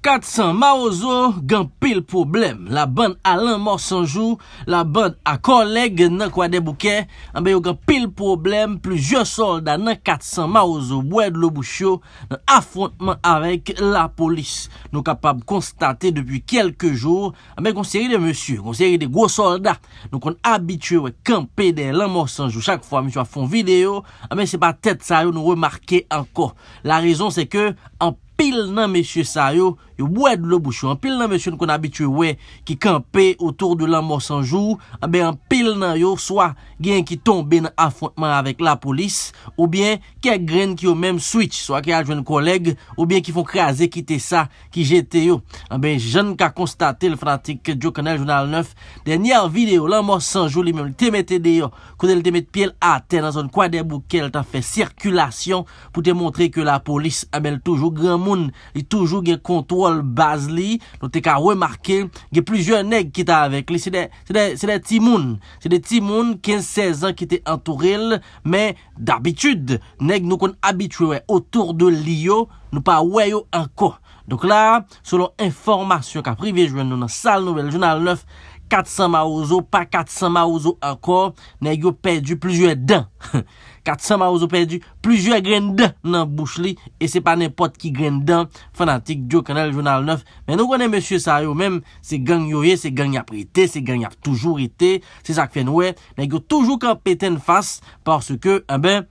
Kat san ma ozo, gen pil problem. La band a lan morsanjou, la band a koleg nan kwa debouke, anbe yo gen pil problem, plujye solda nan kat san ma ozo, bwèd lo bouchyo, nan afrontman avèk la polis. Nou kapab konstate depi kelke jò, anbe konseri de monsi, konseri de gwo solda, nou kon abitye wè kampè de lan morsanjou. Chak fwa, monsi wè fon video, anbe se pa tèt sa yo nou remarke anko. La rezon se ke, an pil nan monsi sa yo, yo bouèd lou bouchou, an pil nan mesyon kon abitue wè ki kampe otour de l'amor sanjou, an ben an pil nan yo soa gen ki tombe nan afontman avèk la polis, ou bien ke gren ki yo mèm switch, soa ki a jwen koleg, ou bien ki fon kreazè ki te sa ki jete yo, an ben jen ka konstate l fratik diyo kanel jounal 9, denyè an vide yo l'amor sanjou li mèm li temete deyo kouzè li temet pièl atè nan zon kwa deboukèl ta fè sirkulasyon pou te montre ke la polis amèl toujou gen moun, li toujou gen kontouan Bas li, nou te ka we marke, ge plizye neg ki ta avek li, se de ti moun, se de ti moun, 15-16 an ki te entouril, me d'abitude, neg nou kon abitwe, wè, otour de li yo, nou pa wè yo anko. Donk la, selon informasyon ka privi, jwen nou nan sal nou, jwen nan lèf, 400 ma ouzo, pa 400 ma ouzo anko, neg yo pedi plizye den. 400 ma ouzo pedu, plijou a gren dan nan bouch li, e se pa nen pot ki gren dan, fanatik, diyo kanal jounal 9, men nou konen monsye sa yo men, se gang yo ye, se gang ap rete, se gang ap toujou rete, se sak fen we, negyo toujou kan peten fase, porske, e ben,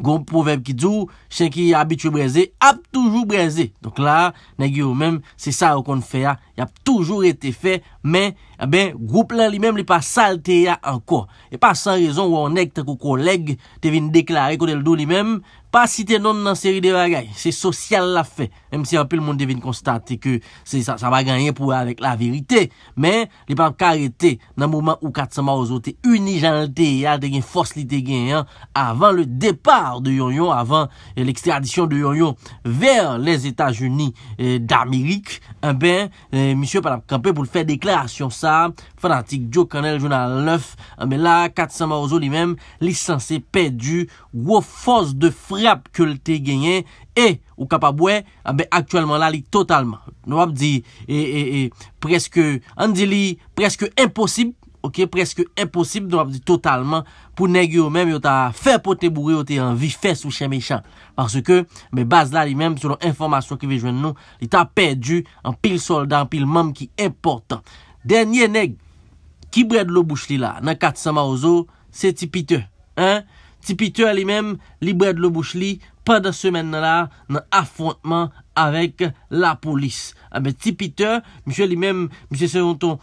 goun pouveb ki djou, chen ki abitou ah. breze, ap toujou breze, donk la, negyo men, se sa yo kon fe ya, yap toujou rete fe, men, Eh a ben, goup non la li mem li pa salte ya anko. E pa san rezon wou anek ta kou koleg te vin deklari kou del do li mem, pa si te non nan seri de bagay. Se sosyal la fe, emsi anpe l moun de vin konstate ke sa va ganyen pou avek la verite. Men, li pa anpe karete nan mouman ou katsama ozote, uni janalte ya de gen fos li te gen, avant le depar de yon yon, avant l ekstradisyon de yon yon, ver les Etats-Unis eh, d'Amerik, en eh ben, monsieur P. Kampé pou l fè deklarasyon sa, Fadantik Djo Kanel, Jounal 9 Ambe la, Katsama Ozo li mem Li sanse pe du Ou foz de frap ke lte genyen E ou kapabwe Ambe aktuellement la li totalman No ap di e, e, e, Preske, an di li preske imposib Preske imposib No ap di totalman Pou negyo men, yo ta fe po te bouri Yo te an vifes ou chemesha Parce ke, me baz la li mem Se lon informasyon ki ve jwen nou Li ta pe du An pil soldan, pil mam ki importan Dernye neg, ki bred lo bouch li la nan 400 maouzo, se tipite. Tipite li men, li bred lo bouch li, pa da semen nan la, nan afrontman avèk la polis. Ame tipite, msye li men, msye se yon ton,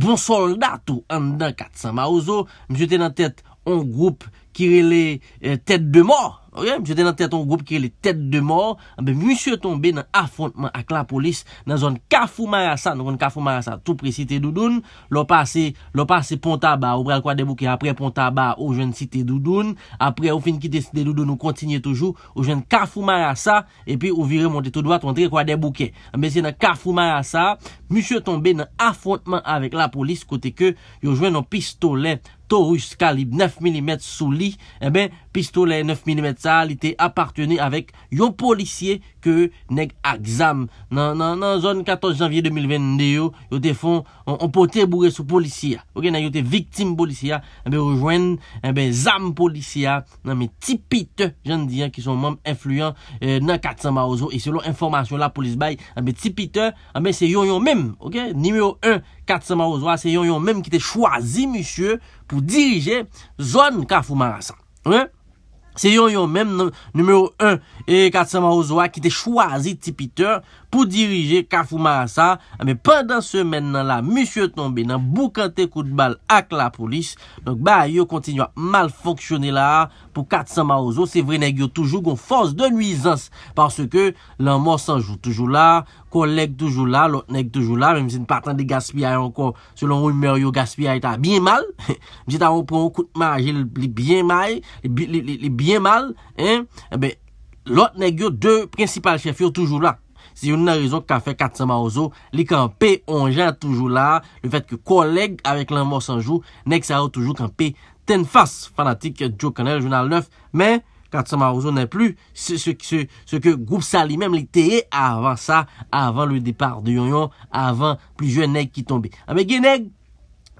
bon soldatou nan 400 maouzo, msye ten nan tèt, on groupi. kire li tèt de mor. Ok, mwen jwete nan tèt an group kire li tèt de mor. Eh eh a be, mwen jwete nan affontman ak la polis nan zon Kafou Marasa. Nan zon Kafou Marasa, toupri site dudoun. Lò passe, lò passe Pontabak, ou pre an kwa debouke. Apre Pontabak, ou jwen site dudoun. Apre ou fin kite site dudoun, ou kontinye toujou. Ou jwen Kafou Marasa, epi ou vire monte tou doa ton tri kwa debouke. A be, zon Kafou Marasa, mwen jwete nan affontman avèk la polis kote ke, yo jwen nan pistolet torus kalib 9mm souli. eh ben, pistolet 9 mm ça était appartenu avec un policier Ke neg a gzam nan zon 14 janvye 2020 de yo yo te fon an poter bourre sou policia. Ok nan yo te viktim policia an be rejoen an be zan policia nan be tipite jen diyan ki son mounm influyen eh, nan Katzama Ozo. E selon informasyon la polis bay an be tipite an be se yon yon menm. Ok nimeyo 1 Katzama Ozo an se yon yon menm ki te chwazi musye pou dirije zon Kafou Marasan. Ok? Se yon yon menm nan numero 1 e Katsama Ozoa ki te chwazi tipiteur pou dirije Kafu Mahasa. Ame pendant semen nan la, monsye tombe nan boukante kou de bal ak la polis. Donk ba yo kontinyo a mal foksyone la pou Katsama Ozoa. Se vrene yo toujou gon fons de nuizans. Parce ke lan monsan jou toujou la. Kolek toujou la, lot nek toujou la, mèm si n partan di gaspia yon kon, selon ou yon mer yon gaspia yon ta bien mal, mèm si ta yon pron yon koutman ajil li bien mal, li bien mal, eh lot nek yon 2 prinsipal chef yon toujou la. Si yon nan rezon ka fe Katsama Ozo, li kan pe on jan toujou la, le fèt ki kolek avèk lan mò sanjou, nek sa yon toujou kan pe ten fass fanatik Joe Connell, jounal 9, mèm, Kat sa ma ouzo nan plu, se ke goup sa li menm li teye avan sa, avan le depar de yon yon, avan pli jwen neg ki tombe. A ah, me gen neg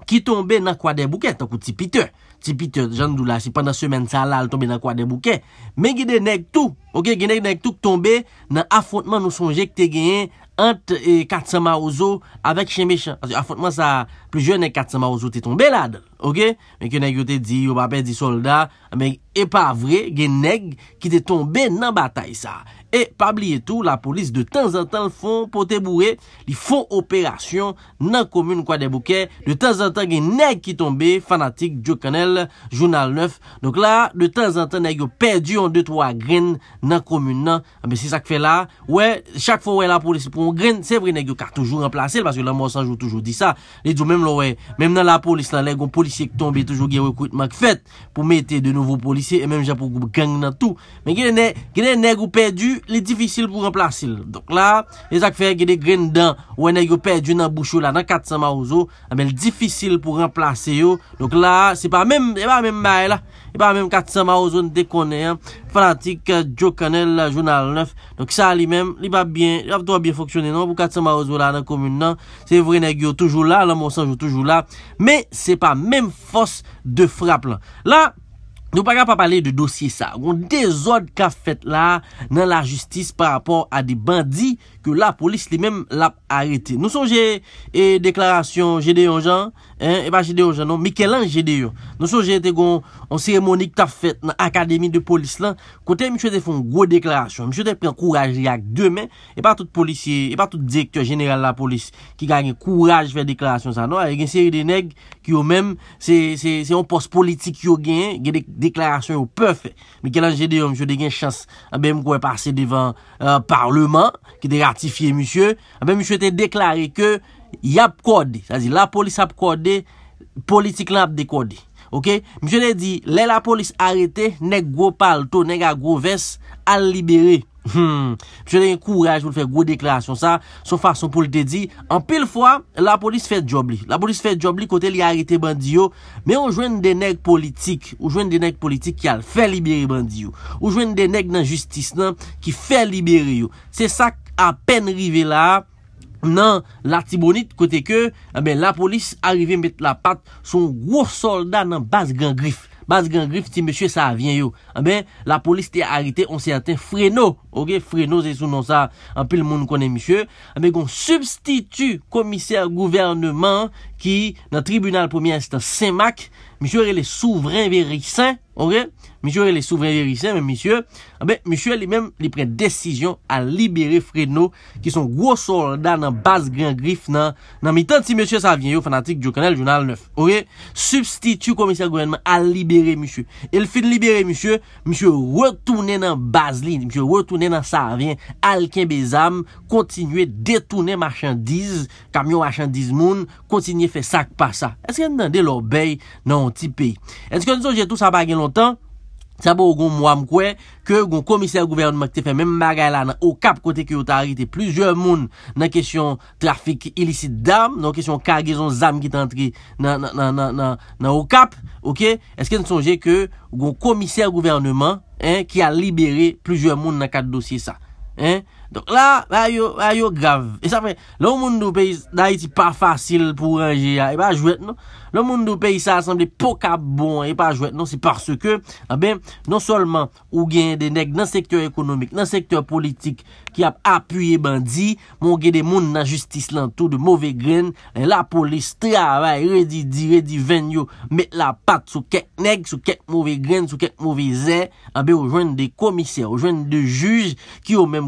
ki tombe nan kwa de bouke, tankou ti pite, ti pite jan dou la, se pandan semen sa la al tombe nan kwa de bouke, me gen neg tou, ok, gen neg neg tou ki tombe nan afontman nou sonje ki te gen yon. ante katsama eh, ouzo avek chenme chan. A fonte mwen sa, plujen neg katsama ouzo te tombe la del. Ok? Men ke neg yo te di, yo pape di solda, men epa vre, gen neg, ki te tombe nan batay sa. E, pabli etou, la polis de tan zantan l fon pote bourre. Li fon operasyon nan komune kwa debouke. De tan zantan gen neg ki tombe, fanatik, diokanel, jounal 9. Donk la, de tan zantan neg yo perdi yon 2-3 gren nan komune nan. Ame ah, se sak fe la, wey, chak fo wey la polis pou yon gren, se vre neg yo kar toujou remplase. Paske la mwosan jou toujou di sa. Li djou menm lo wey, menm nan la polis la, legon polisye ki tombe toujou gen wekwit mak fet. Pou mette de nouvo polisye, e menm jan pou koube geng nan tou. Men genen neg ou perdi yon. li difisil pou remplase eh yo. Donk la, le zak fè yè gè de gren dan ou enè yo pè djou nan bouchou la nan katsan marouzo, amèl difisil pou remplase yo. Donk la, se pa mèm, e pa mèm mèm mèm la, e pa mèm katsan marouzo nou dekone, an, pratik, jo kanel, jounal 9, donk sa li mèm, li pa bèm, li pa bèm doy bèm foksyonè nan, pou katsan marouzo la nan komoun nan, se vre nè gè yo toujou la, lan monsanjou toujou la, m Nou pa ka pa pale de dosye sa. Non, gon dezod ka fet la nan la justis pa rapor a di bandi ke la polis li men lap arete. Nou souje e deklarasyon jede yon jan, e pa jede yon jan non, mi ke lan jede yon. Nou souje te gon an seremonik ta fet nan akademi de polis lan, kote mi chote foun gwo deklarasyon. Mi chote pren kouraj yak demen, e pa tout polisye, e pa tout direktur jeneral la polis ki ganyen kouraj fè deklarasyon sa. Non, e gen sere de neg ki yo men, se yon pos politik yo gen, gen dek Deklarasyon ou pefè, mi ke lan jede yo msye de gen chans abe ah mkwen pase devan euh, parleman ki de ratifiye msye, abe ah msye te deklare ke yap kode, la polis ap kode, politik lan ap dekode. Msye de di, le la polis arete, nek gwo pal to, nek a gwo ves al liberi. Hmm, jwene yon kouraj, jwene fè gwo deklarasyon sa, sou fason pou li te di, an pil fwa, la polis fè job li, la polis fè job li kote li harite bandi yo, men yon jwene denek politik, yon jwene denek politik ki al fè liberi bandi yo, yon jwene denek nan justis nan ki fè liberi yo. Se sak apen rive la, nan eh la tibonit kote ke, amen la polis arive met la pat son wos soldat nan bas gangrif. mas gen grif ti mèche sa avyen yo. A ah mè, la polis te a harite, on se aten freno, ok, freno se sou nan sa, anpe l moun konen mèche, a ah mè kon substitu komisèr gouverneman ki nan tribunal pòmien istan SEMAC, mèche re le souvren ve riksan, ok? Mishou e le souveren verisyen, mishou e li mèm li pren desisyon a libere fred nou ki son wos soldat nan baz gran grif nan mi tant si mishou e sa avyen yo fanatik Jokanel Jounal 9. O re, substitu komisyon gwenman a libere mishou. El fin libere mishou, mishou retounen nan baz lin, mishou retounen nan sa avyen alken bez am, kontinye detounen marchandiz, kamyon marchandiz moun, kontinye fe sak pa sa. Eske nan de lor bey nan onti pey? Eske nan diso jen tou sa bagen lontan? Sa bo ou goun mwam kwe ke goun komiser gouverneman ki te fe men magay la nan okap kote ki yotari te plujer moun nan kesyon trafik ilisit dam nan kesyon kargezon zam ki te antri nan okap. Ok, eske nan sonje ke goun komiser gouverneman ki a liberi plujer moun nan kat dosye sa. Donk la, vay yo, vay yo grav. E sa fe, loun moun nou pey, naye ti pa fasil pou ranger ya, e pa jwet non. Loun moun nou pey, sa asemble poka bon, e pa jwet non, se parce ke, abe, non solman, ou genye de neg nan sektyor ekonomik, nan sektyor politik, ki ap apuyye bandi, moun genye de moun nan justis lantou, de mouve gren, en la polis tra, vay, redi di, redi ven yo, met la pat sou kek neg, sou kek mouve gren, sou kek mouve zè, abe, ou jwen de komiser, ou jwen de juj, ki yo men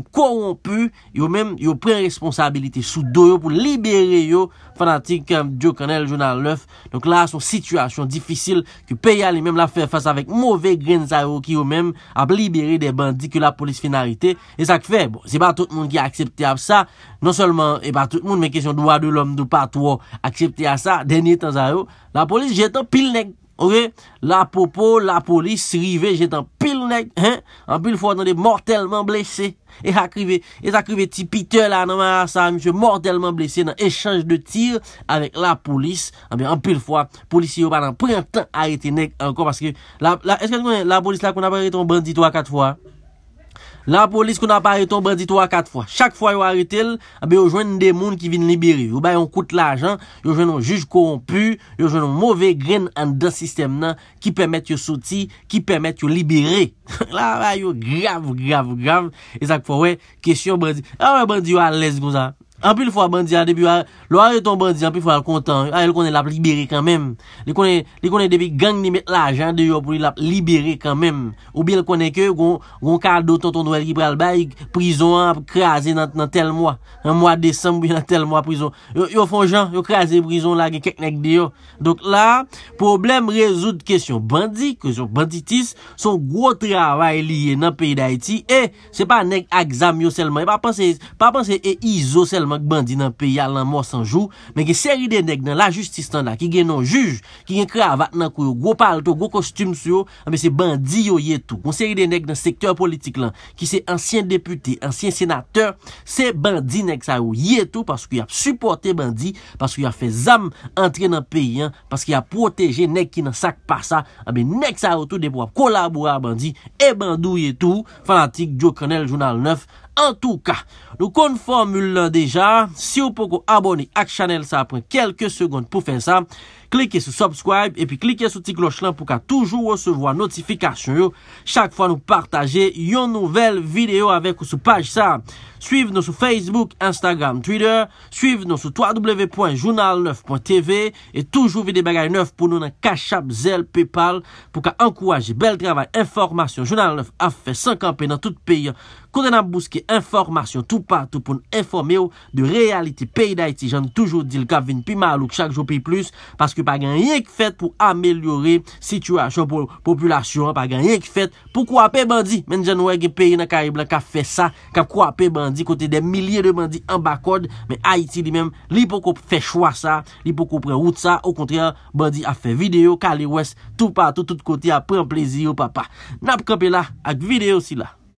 pou yon men yon pren responsabilite sou do yon pou libere yon fanatik kèm Djo Kanel, Jounal Lef donk la son situasyon difisil ki pe yal yon men la fèr fès avèk mouvè gren za yon ki yon men ap libere de bandi ki la polis fin arite e sa k fè, bon, se ba tout moun ki aksepte ap sa, non solman, e ba tout moun men kesyon do a de l'om do pa to aksepte a sa, denye tan za yon la polis jetan pil nek, ok la popo, la polis, rive jetan pil nek, hein, anpil fwa nan de mortalman blese E sa krive ti pite la nanwa Sa mjè mordelman blese nan echange de tir Avèk la polis Amèk anpèl fwa Polis yo banan prèntan a ete nek ankon Eske ankon la polis la kon apare ton bandi 3-4 fwa La polis koun ap ariton bradi 3-4 fwa. Chak fwa yo aritil, abe eh yo jwen n de moun ki vin libiri. Yo bayon koute la jan, yo jwen nou juj koron pu, yo jwen nou mouve gren an da sistem nan ki pèmèt yo souti, ki pèmèt yo libiri. La bayon grav, grav, grav. E sak fwa we, kesyon bradi, awe bradi yo ales gouza. Anpil fwa bandi an, debi yo a, lo a re ton bandi an, anpil fwa al kontan, a, el konen lap liberi kanmen. El konen, el konen debi gang ni met la jan, de yo ap li lap liberi kanmen. Ou bi el konen ke, goun, goun kado ton ton nou el ki pral ba, yi prison an, krasi nan tel mwa. An mwa desem, yi nan tel mwa prison. Yo fon jan, yo krasi prison la, ge keknek de yo. Dok la, problem rezout kesyon bandi, kesyon banditis, son gwo travay liye nan peyi da eti, e, se pa nek aksam yo selman, e pa panse e K bandi nan peyal nan mwos anjou Men gen seri de nek nan la justis tan la Ki gen nou juj Ki gen kre avat nan kou yo Gwo pal to, gwo kostum sou Ame se bandi yo yetou Kon seri de nek nan sektèr politik lan Ki se ansyen deputè, ansyen senatèr Se bandi nek sa yo yetou Paskou ya supportè bandi Paskou ya fe zam entri nan peyal Paskou ya proteje nek ki nan sak pa sa Ame nek sa yo tou de pou ap kolabora bandi E bandou yetou Fanatik Joe Cornell, Jounal 9 En tou ka, nou kon formule lan deja, si ou pou kon abone ak chanel sa apren kelke segonde pou fen sa... klike sou subscribe, e pi klike sou ti kloch lan pou ka toujou ou se vwa notifikasyon yo. Chak fwa nou partaje yon nouvel video avek ou sou page sa. Suiv nou sou Facebook, Instagram, Twitter, suiv nou sou www.journal9.tv e toujou vide bagay 9 pou nou nan kachap, zel, paypal pou ka ankouwaje bel travay, informasyon. Journal 9 a fwe san kampen nan tout piye kou dena bouske informasyon tou patou pou nou informe yo de realiti piye da iti. Jan toujou dil Gavin Pimalouk chak jou piye plus, paske pa gen yek fet pou amelyore situasyon pou populasyon pa gen yek fet pou kwape bandi men janwege peye nan Kariblan ka fe sa ka kwape bandi kote de milye de bandi an bakod men Haiti di men li pou kope fe chwa sa li pou kope reout sa au kontryan bandi a fe video ka li wes tout patou tout kote a pren plezi yo papa nap kope la ak video si la